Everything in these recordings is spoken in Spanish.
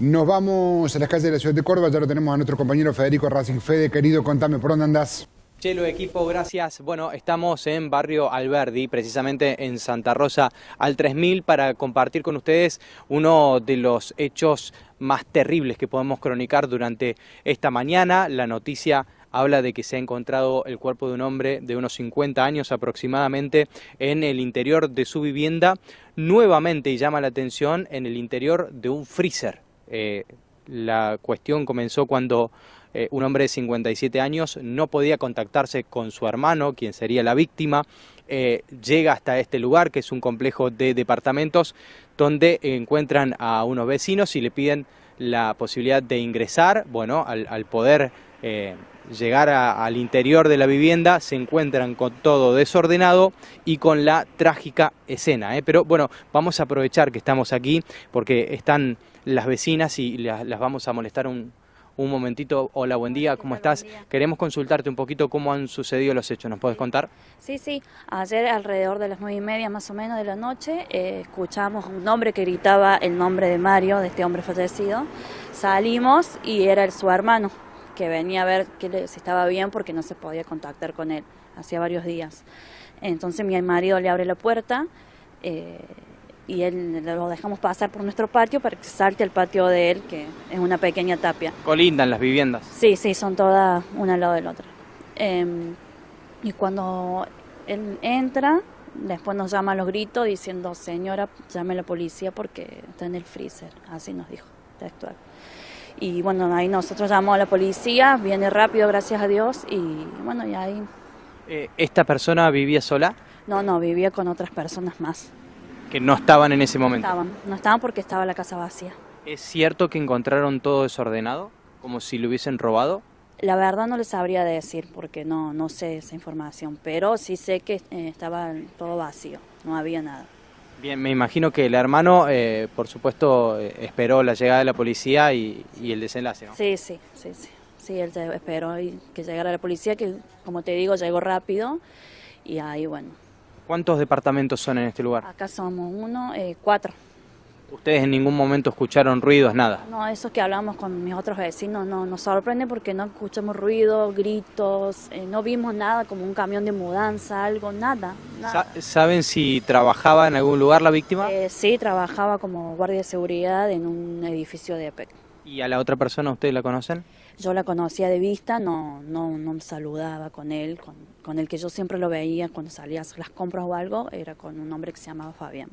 Nos vamos a las calles de la ciudad de Córdoba, ya lo tenemos a nuestro compañero Federico Racing Fede, querido, contame por dónde andás. Chelo, equipo, gracias. Bueno, estamos en Barrio Alberdi, precisamente en Santa Rosa al 3000, para compartir con ustedes uno de los hechos más terribles que podemos cronicar durante esta mañana. La noticia habla de que se ha encontrado el cuerpo de un hombre de unos 50 años aproximadamente en el interior de su vivienda, nuevamente y llama la atención en el interior de un freezer. Eh, la cuestión comenzó cuando eh, un hombre de 57 años no podía contactarse con su hermano, quien sería la víctima. Eh, llega hasta este lugar, que es un complejo de departamentos, donde encuentran a unos vecinos y le piden la posibilidad de ingresar, bueno, al poder eh, llegar al interior de la vivienda se encuentran con todo desordenado y con la trágica escena. ¿eh? Pero bueno, vamos a aprovechar que estamos aquí porque están las vecinas y las, vamos a molestar un, momentito. Hola, buen día, ¿cómo estás? Queremos consultarte un poquito cómo han sucedido los hechos, ¿nos puedes contar? Sí, sí, ayer alrededor de las nueve y media más o menos de la noche eh, escuchamos un hombre que gritaba el nombre de Mario, de este hombre fallecido. Salimos y era su hermano que venía a ver que si estaba bien porque no se podía contactar con él, hacía varios días. Entonces mi marido le abre la puerta eh, y él lo dejamos pasar por nuestro patio para que salte el patio de él, que es una pequeña tapia. Colindan las viviendas. Sí, sí, son todas una al lado del otro em, y cuando él entra, después nos llama a los gritos diciendo, señora, llame a la policía porque está en el freezer. Así nos dijo, textual. Y bueno, ahí nosotros llamamos a la policía, viene rápido, gracias a Dios, y bueno, y ahí... Eh, ¿Esta persona vivía sola? No, no, vivía con otras personas más. ¿Que no estaban en ese momento? No estaban, no estaban porque estaba la casa vacía. ¿Es cierto que encontraron todo desordenado, como si lo hubiesen robado? La verdad no les sabría decir porque no, no sé esa información, pero sí sé que eh, estaba todo vacío, no había nada. Bien, me imagino que el hermano, eh, por supuesto, eh, esperó la llegada de la policía y, el desenlace, ¿no? Sí, sí, sí, sí. Sí, él esperó que llegara la policía, que como te digo, llegó rápido y ahí, bueno. ¿Cuántos departamentos son en este lugar? Acá somos uno, eh, cuatro. ¿Ustedes en ningún momento escucharon ruidos, nada? No, eso que hablamos con mis otros vecinos no nos sorprende porque no escuchamos ruidos, gritos, eh, no vimos nada como un camión de mudanza, algo, nada. ¿Saben si trabajaba en algún lugar la víctima? Eh, sí, trabajaba como guardia de seguridad en un edificio de EPEC. ¿Y a la otra persona ustedes la conocen? Yo la conocía de vista, no, no, no me saludaba con él, con, con el que yo siempre lo veía cuando salía a hacer las compras o algo, era con un hombre que se llamaba Fabián.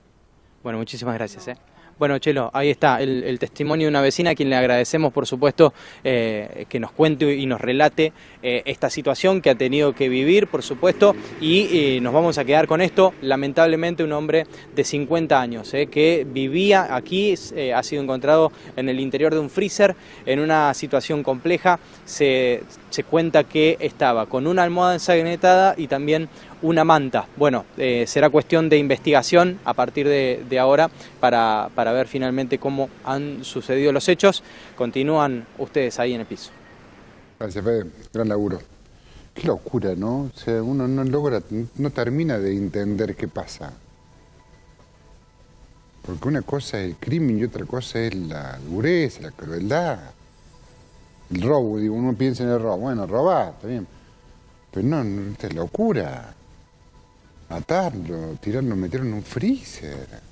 Bueno, muchísimas gracias. Eh. Bueno, Chelo, ahí está el, testimonio de una vecina a quien le agradecemos, por supuesto, eh, que nos cuente y nos relate eh, esta situación que ha tenido que vivir, por supuesto, y nos vamos a quedar con esto. Lamentablemente, un hombre de 50 años que vivía aquí, ha sido encontrado en el interior de un freezer, en una situación compleja. Se, se cuenta que estaba con una almohada ensangrentada y también una manta. Bueno, será cuestión de investigación a partir de, ahora para, para ver finalmente cómo han sucedido los hechos. Continúan ustedes ahí en el piso. Gracias, Fede. Gran laburo. Qué locura, ¿no? O sea, uno no logra, no termina de entender qué pasa. Porque una cosa es el crimen y otra cosa es la dureza, la crueldad. El robo, digo, uno piensa en el robo. Bueno, robar, está bien. Pero no, no esta es locura. Matarlo, tirarlo, meterlo en un freezer.